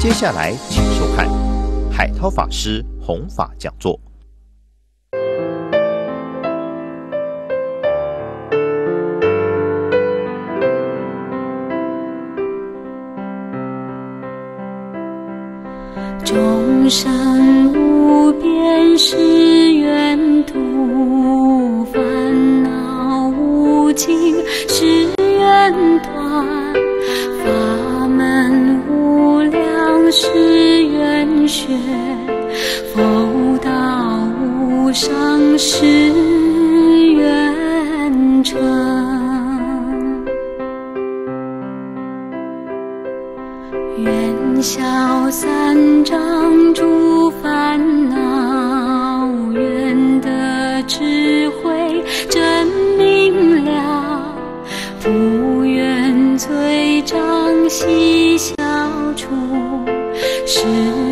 接下来，请收看海涛法师弘法讲座。生无边是缘土，烦恼无尽是缘断，法门无量是缘学，佛道无上是缘成。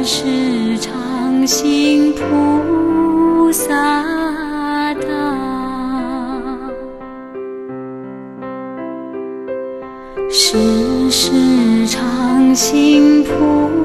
是常行菩萨道，是是常心菩。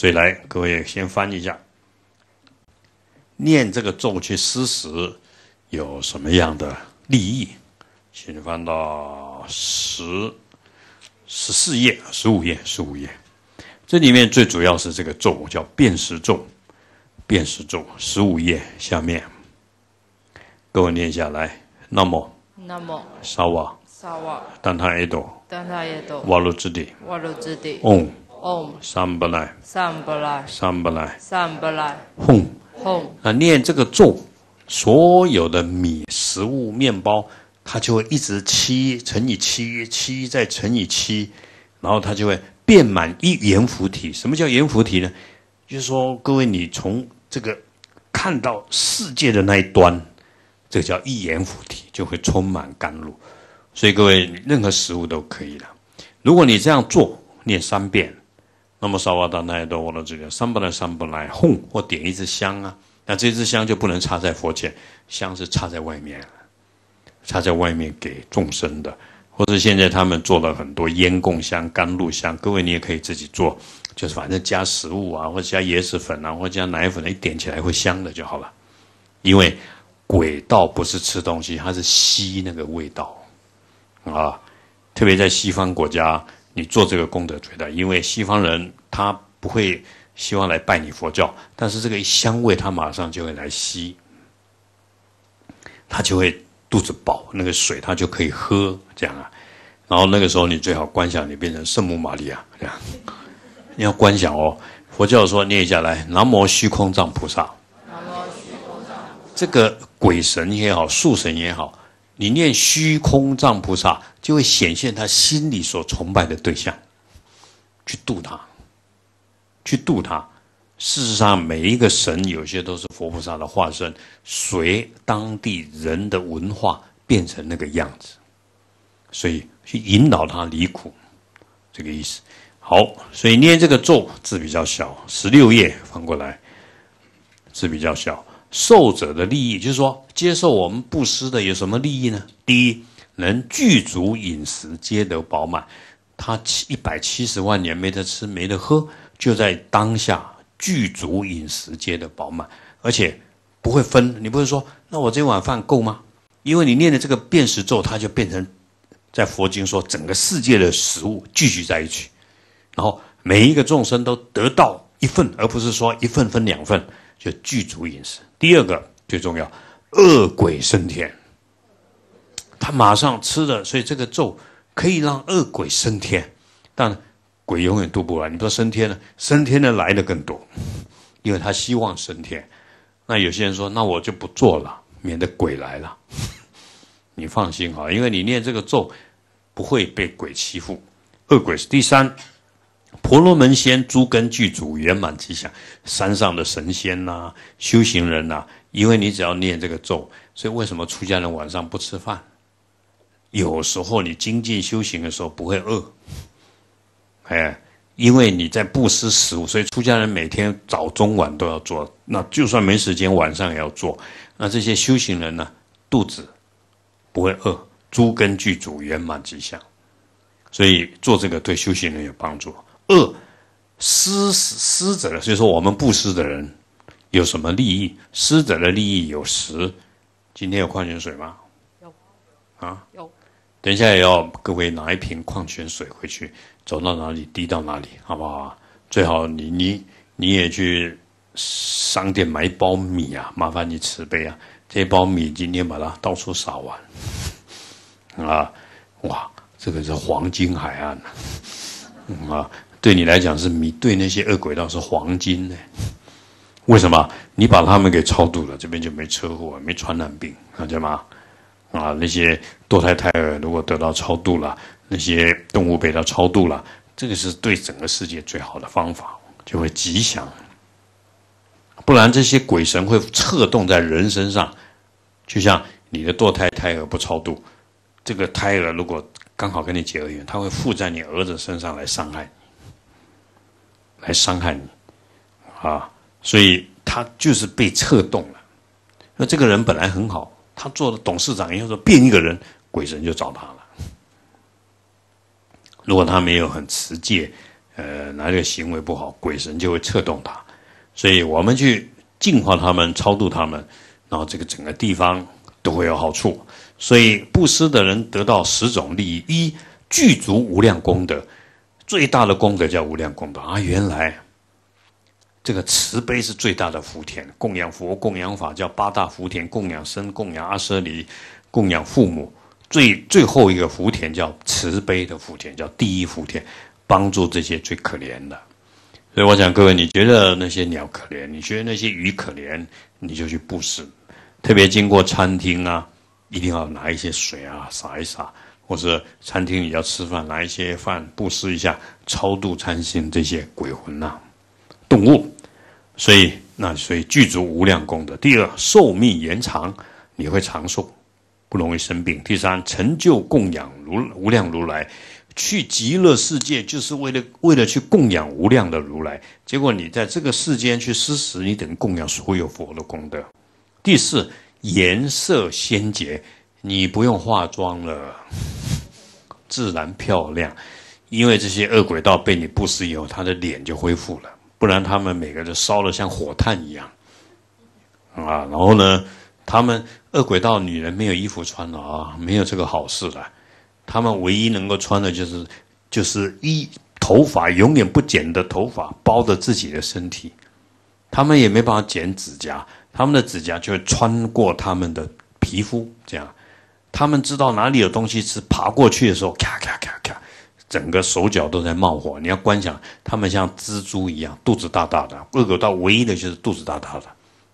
所以来，各位先翻一下，念这个咒去施食有什么样的利益？请翻到十十四页、十五页、十五页。这里面最主要是这个咒叫辨识咒，辨识咒。十五页下面，各位念下来。那么。那么，沙瓦，沙瓦，丹他耶多，丹他耶多，瓦罗之地，瓦罗之地，嗡。哦，三不来，三不来，三不来，三不来，哄哄。啊，念这个咒，所有的米食物、面包，它就会一直七乘以七，七再乘以七，然后它就会变满一元浮体。什么叫元浮体呢？就是说，各位你从这个看到世界的那一端，这叫一元浮体，就会充满甘露。所以各位任何食物都可以了。如果你这样做，念三遍。那么烧瓦达奈多，我了这个三不来三不来哄我点一支香啊，那这支香就不能插在佛前，香是插在外面，插在外面给众生的。或者现在他们做了很多烟供香、甘露香，各位你也可以自己做，就是反正加食物啊，或者加椰子粉啊，或者加奶粉，一点起来会香的就好了。因为鬼道不是吃东西，它是吸那个味道啊，特别在西方国家。你做这个功德最大，因为西方人他不会希望来拜你佛教，但是这个香味他马上就会来吸，他就会肚子饱，那个水他就可以喝，这样啊。然后那个时候你最好观想你变成圣母玛利亚，这样你要观想哦。佛教说念下来，南无虚空藏菩萨，南无虚空藏，这个鬼神也好，树神也好。你念虚空藏菩萨，就会显现他心里所崇拜的对象，去度他，去度他。事实上，每一个神有些都是佛菩萨的化身，随当地人的文化变成那个样子，所以去引导他离苦，这个意思。好，所以念这个咒字比较小，十六页翻过来字比较小。受者的利益，就是说，接受我们布施的有什么利益呢？第一，能具足饮食皆得饱满。他七一百七十万年没得吃没得喝，就在当下具足饮食皆得饱满，而且不会分。你不是说，那我这碗饭够吗？因为你念的这个辨识咒，它就变成在佛经说，整个世界的食物聚集在一起，然后每一个众生都得到一份，而不是说一份分两份。就具足饮食。第二个最重要，恶鬼升天。他马上吃了，所以这个咒可以让恶鬼升天，但鬼永远渡不完。你不说升天呢？升天的来的更多，因为他希望升天。那有些人说，那我就不做了，免得鬼来了。你放心哈，因为你念这个咒，不会被鬼欺负。恶鬼是第三。婆罗门仙，诸根具足，圆满吉祥。山上的神仙呐，修行人呐，因为你只要念这个咒，所以为什么出家人晚上不吃饭？有时候你精进修行的时候不会饿，哎，因为你在布施食物，所以出家人每天早中晚都要做。那就算没时间，晚上也要做。那这些修行人呢，肚子不会饿，诸根具足，圆满吉祥。所以做这个对修行人有帮助。二施施者的，所以说我们布施的人有什么利益？施者的利益有十。今天有矿泉水吗？有啊，有。等一下也要各位拿一瓶矿泉水回去，走到哪里滴到哪里，好不好？最好你你你也去商店买一包米啊，麻烦你慈悲啊，这包米今天把它到处撒完啊！哇，这个是黄金海岸啊！对你来讲是你对那些恶鬼道是黄金呢？为什么？你把他们给超度了，这边就没车祸，没传染病，看见吗？啊，那些堕胎胎儿如果得到超度了，那些动物被他超度了，这个是对整个世界最好的方法，就会吉祥。不然这些鬼神会策动在人身上，就像你的堕胎胎儿不超度，这个胎儿如果刚好跟你结了缘，他会附在你儿子身上来伤害。来伤害你，啊，所以他就是被策动了。那这个人本来很好，他做了董事长，以后说变一个人，鬼神就找他了。如果他没有很持戒，呃，拿这个行为不好，鬼神就会策动他。所以我们去净化他们、超度他们，然后这个整个地方都会有好处。所以布施的人得到十种利益：一、具足无量功德。最大的功德叫无量功德啊！原来这个慈悲是最大的福田，供养佛、供养法叫八大福田，供养僧、供养阿舍离、供养父母，最最后一个福田叫慈悲的福田，叫第一福田，帮助这些最可怜的。所以我想，各位，你觉得那些鸟可怜，你觉得那些鱼可怜，你就去布施，特别经过餐厅啊，一定要拿一些水啊，洒一洒。或者餐厅里要吃饭，拿一些饭布施一下，超度餐心这些鬼魂呐、动物，所以那所以具足无量功德。第二，寿命延长，你会长寿，不容易生病。第三，成就供养如无量如来，去极乐世界就是为了为了去供养无量的如来。结果你在这个世间去施食，你等于供养所有佛的功德。第四，颜色先洁，你不用化妆了。自然漂亮，因为这些恶鬼道被你布施以后，他的脸就恢复了。不然他们每个人都烧得像火炭一样啊。然后呢，他们恶鬼道女人没有衣服穿了啊，没有这个好事了，他们唯一能够穿的就是就是一头发永远不剪的头发包着自己的身体。他们也没办法剪指甲，他们的指甲就会穿过他们的皮肤这样。他们知道哪里有东西吃，爬过去的时候，咔咔咔咔，整个手脚都在冒火。你要观想，他们像蜘蛛一样，肚子大大的，恶狗到唯一的就是肚子大大的，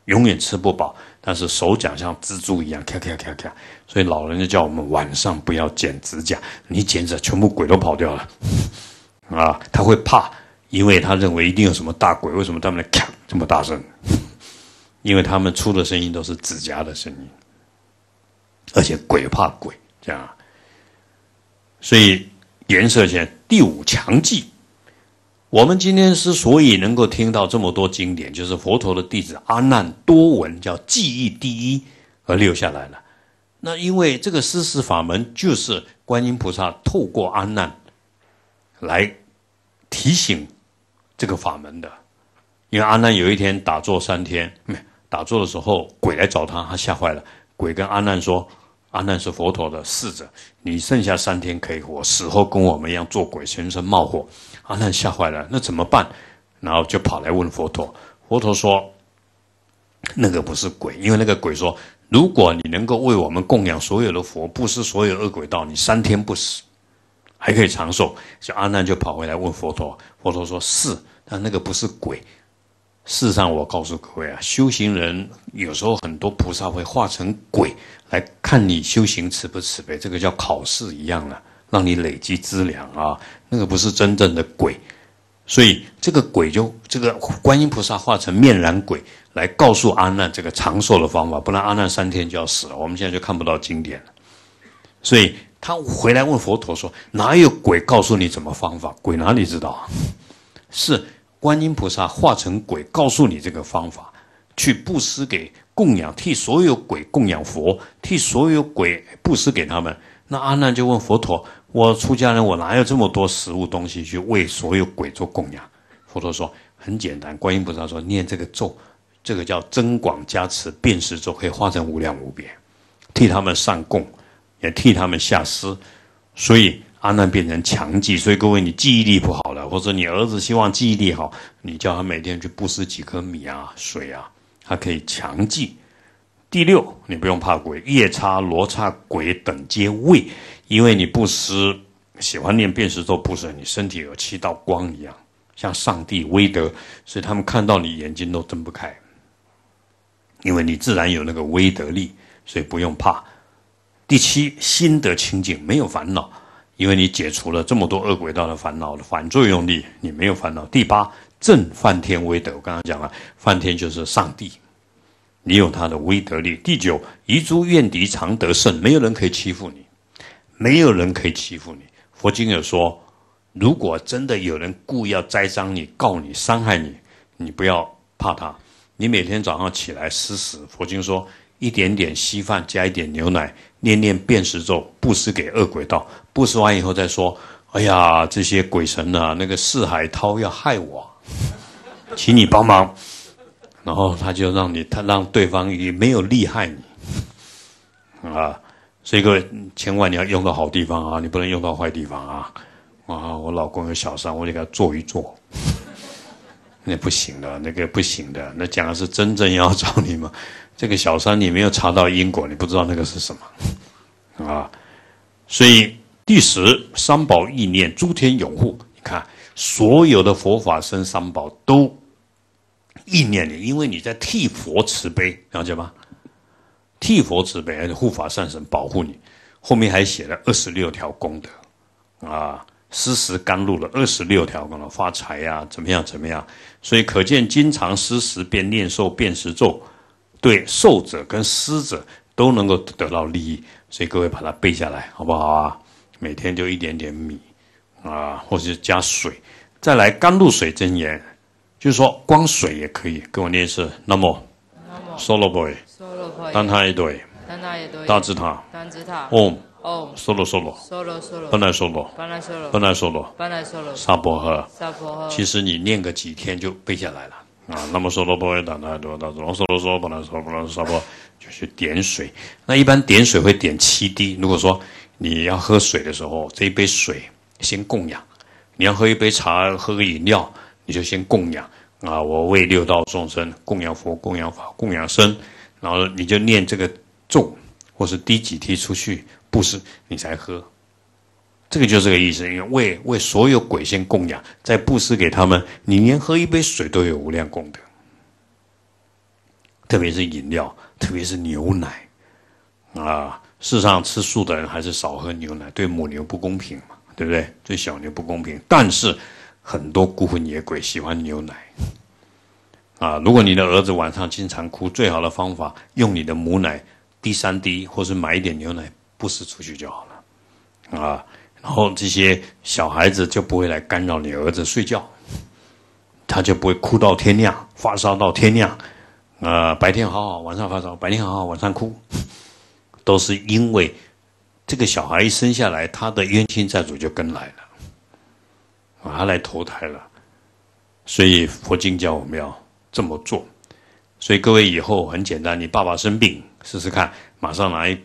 永远吃不饱，但是手脚像蜘蛛一样，咔咔咔咔。所以老人就叫我们晚上不要剪指甲，你剪着，全部鬼都跑掉了。啊，他会怕，因为他认为一定有什么大鬼。为什么他们来咔这么大声？因为他们出的声音都是指甲的声音。而且鬼怕鬼，这样。所以颜色先第五强记。我们今天之所以能够听到这么多经典，就是佛陀的弟子阿难多闻，叫记忆第一而留下来了。那因为这个施食法门，就是观音菩萨透过阿难来提醒这个法门的。因为阿难有一天打坐三天，打坐的时候鬼来找他，他吓坏了。鬼跟阿难说：“阿难是佛陀的侍者，你剩下三天可以活，死后跟我们一样做鬼，全身冒火。”阿难吓坏了，那怎么办？然后就跑来问佛陀。佛陀说：“那个不是鬼，因为那个鬼说，如果你能够为我们供养所有的佛，布施所有恶鬼道，你三天不死，还可以长寿。”就阿难就跑回来问佛陀。佛陀说：“是，但那个不是鬼。”事实上，我告诉各位啊，修行人有时候很多菩萨会化成鬼来看你修行慈不慈悲，这个叫考试一样的，让你累积资粮啊。那个不是真正的鬼，所以这个鬼就这个观音菩萨化成面燃鬼来告诉阿难这个长寿的方法，不然阿难三天就要死了。我们现在就看不到经典了，所以他回来问佛陀说：“哪有鬼告诉你怎么方法？鬼哪里知道？”啊？是。观音菩萨化成鬼，告诉你这个方法，去布施给供养，替所有鬼供养佛，替所有鬼布施给他们。那阿难就问佛陀：“我出家人，我哪有这么多食物东西去为所有鬼做供养？”佛陀说：“很简单，观音菩萨说念这个咒，这个叫增广加持遍识咒，可以化成无量无边，替他们上供，也替他们下施，所以。”慢慢变成强记，所以各位，你记忆力不好了，或者你儿子希望记忆力好，你叫他每天去布施几颗米啊、水啊，他可以强记。第六，你不用怕鬼，夜叉、罗刹鬼等皆畏，因为你不施，喜欢念辨识咒布施，你身体有七道光一样，像上帝威德，所以他们看到你眼睛都睁不开，因为你自然有那个威德力，所以不用怕。第七，心得清净，没有烦恼。因为你解除了这么多恶鬼道的烦恼的反作用力，你没有烦恼。第八，正梵天威德，我刚刚讲了，梵天就是上帝，你有他的威德力。第九，遗诸怨敌常得胜，没有人可以欺负你，没有人可以欺负你。佛经有说，如果真的有人故意要栽赃你、告你、伤害你，你不要怕他，你每天早上起来施食。佛经说。一点点稀饭加一点牛奶，念念辨识咒，布施给恶鬼道。布施完以后再说，哎呀，这些鬼神啊，那个四海涛要害我，请你帮忙。然后他就让你他让对方也没有利害你啊，所以各位千万你要用到好地方啊，你不能用到坏地方啊。啊，我老公有小三，我就给他做一做，那不行的，那个不行的。那讲的是真正要找你吗？这个小三，你没有查到因果，你不知道那个是什么，啊，所以第十三宝意念，诸天永护。你看，所有的佛法生三宝都意念你，因为你在替佛慈悲，了解吗？替佛慈悲，护法善神保护你。后面还写了二十六条功德，啊，施食甘露了二十六条，功德，发财呀，怎么样怎么样？所以可见，经常施食，便念受，便食咒。对受者跟施者都能够得到利益，所以各位把它背下来，好不好啊？每天就一点点米啊，或者加水，再来甘露水真言，就是说光水也可以。跟我念一次那么。s o l o boy，solo boy，丹达智塔，大智塔，om，om，solo solo，solo solo，本来 solo，本来 solo，本来 solo，本来 solo，沙伯哈，沙伯哈。其实你念个几天就背下来了。啊，那么说都不会打太多，打多说啰说不能说不能说不，就是点水。那一般点水会点七滴。如果说你要喝水的时候，这一杯水先供养。你要喝一杯茶，喝个饮料，你就先供养。啊，我为六道众生供养佛、供养法、供养身，然后你就念这个咒，或是滴几滴出去布施，你才喝。这个就是个意思，因为为为所有鬼仙供养，再布施给他们。你连喝一杯水都有无量功德，特别是饮料，特别是牛奶。啊，世上吃素的人还是少喝牛奶，对母牛不公平嘛，对不对？对小牛不公平。但是很多孤魂野鬼喜欢牛奶。啊，如果你的儿子晚上经常哭，最好的方法用你的母奶滴三滴，或是买一点牛奶布施出去就好了。啊。然后这些小孩子就不会来干扰你儿子睡觉，他就不会哭到天亮，发烧到天亮，啊，白天好好，晚上发烧；白天好好，晚上哭，都是因为这个小孩一生下来，他的冤亲债主就跟来了，啊，他来投胎了，所以佛经教我们要这么做，所以各位以后很简单，你爸爸生病，试试看，马上拿一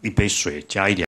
一杯水加一点。